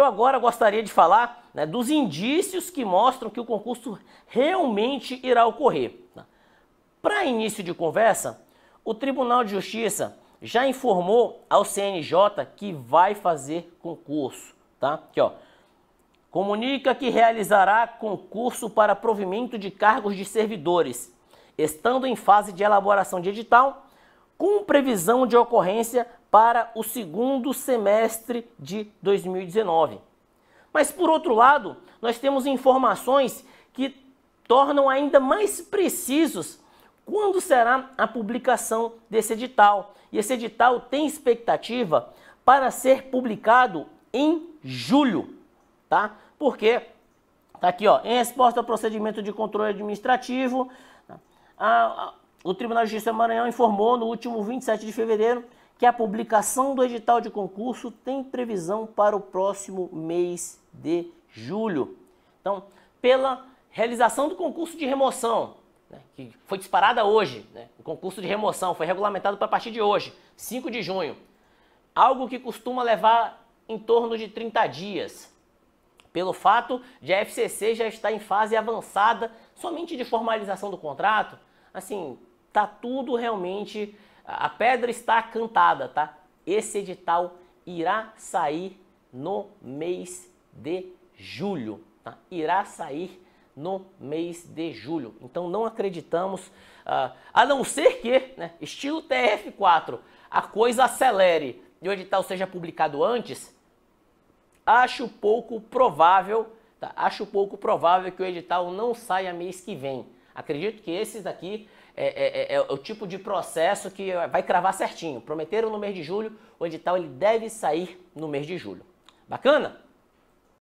Eu agora gostaria de falar né, dos indícios que mostram que o concurso realmente irá ocorrer. Para início de conversa, o Tribunal de Justiça já informou ao CNJ que vai fazer concurso, tá? Aqui, ó. Comunica que realizará concurso para provimento de cargos de servidores, estando em fase de elaboração de edital, com previsão de ocorrência para o segundo semestre de 2019. Mas por outro lado, nós temos informações que tornam ainda mais precisos quando será a publicação desse edital. E esse edital tem expectativa para ser publicado em julho, tá? Porque tá aqui, ó, em resposta ao procedimento de controle administrativo, a, a, o Tribunal de Justiça do Maranhão informou no último 27 de fevereiro que a publicação do edital de concurso tem previsão para o próximo mês de julho. Então, pela realização do concurso de remoção, né, que foi disparada hoje, né, o concurso de remoção foi regulamentado para a partir de hoje, 5 de junho, algo que costuma levar em torno de 30 dias. Pelo fato de a FCC já estar em fase avançada somente de formalização do contrato, assim, tá tudo realmente a pedra está cantada, tá? Esse edital irá sair no mês de julho, tá? Irá sair no mês de julho. Então não acreditamos, uh, a não ser que, né, estilo TF4, a coisa acelere e o edital seja publicado antes, acho pouco provável, tá? acho pouco provável que o edital não saia mês que vem. Acredito que esses daqui é, é, é, é, o tipo de processo que vai cravar certinho. Prometeram no mês de julho, o edital ele deve sair no mês de julho. Bacana?